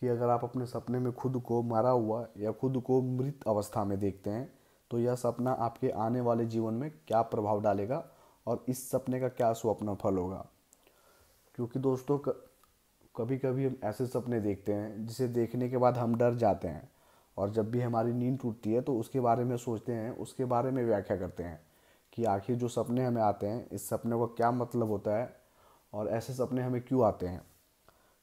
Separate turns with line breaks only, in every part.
कि अगर आप अपने सपने में खुद को मरा हुआ या खुद को मृत अवस्था में देखते हैं तो यह सपना आपके आने वाले जीवन में क्या प्रभाव डालेगा और इस सपने का क्या स्वप्न फल होगा क्योंकि दोस्तों कभी कभी हम ऐसे सपने देखते हैं जिसे देखने के बाद हम डर जाते हैं और जब भी हमारी नींद टूटती है तो उसके बारे में सोचते हैं उसके बारे में व्याख्या करते हैं कि आखिर जो सपने हमें आते हैं इस सपने का क्या मतलब होता है और ऐसे सपने हमें क्यों आते हैं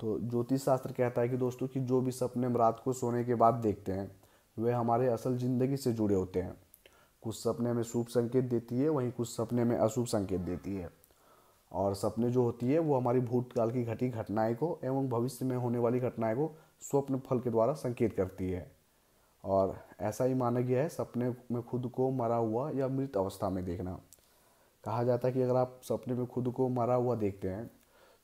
तो ज्योतिष शास्त्र कहता है कि दोस्तों कि जो भी सपने हम रात को सोने के बाद देखते हैं वे हमारे असल ज़िंदगी से जुड़े होते हैं कुछ सपने हमें शुभ संकेत देती है वहीं कुछ सपने में अशुभ संकेत देती है और सपने जो होती है वो हमारी भूतकाल की घटी घटनाएं को एवं भविष्य में होने वाली घटनाएं को स्वप्न फल के द्वारा संकेत करती है और ऐसा ही माना गया है सपने में खुद को मरा हुआ या मृत अवस्था में देखना कहा जाता है कि अगर आप सपने में खुद को मरा हुआ देखते हैं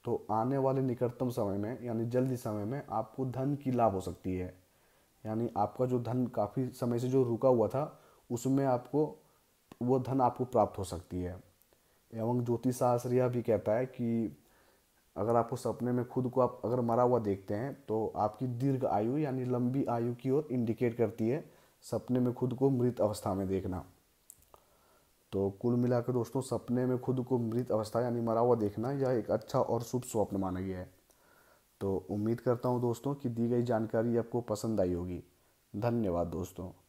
तो आने वाले निकटतम समय में यानी जल्दी समय में आपको धन की लाभ हो सकती है यानी आपका जो धन काफ़ी समय से जो रुका हुआ था उसमें आपको वो धन आपको प्राप्त हो सकती है एवं शास्त्र यह भी कहता है कि अगर आपको सपने में खुद को आप अगर मरा हुआ देखते हैं तो आपकी दीर्घ आयु यानी लंबी आयु की ओर इंडिकेट करती है सपने में खुद को मृत अवस्था में देखना तो कुल मिलाकर दोस्तों सपने में खुद को मृत अवस्था यानी मरा हुआ देखना यह एक अच्छा और शुभ स्वप्न माना गया है तो उम्मीद करता हूँ दोस्तों कि दी गई जानकारी आपको पसंद आई होगी धन्यवाद दोस्तों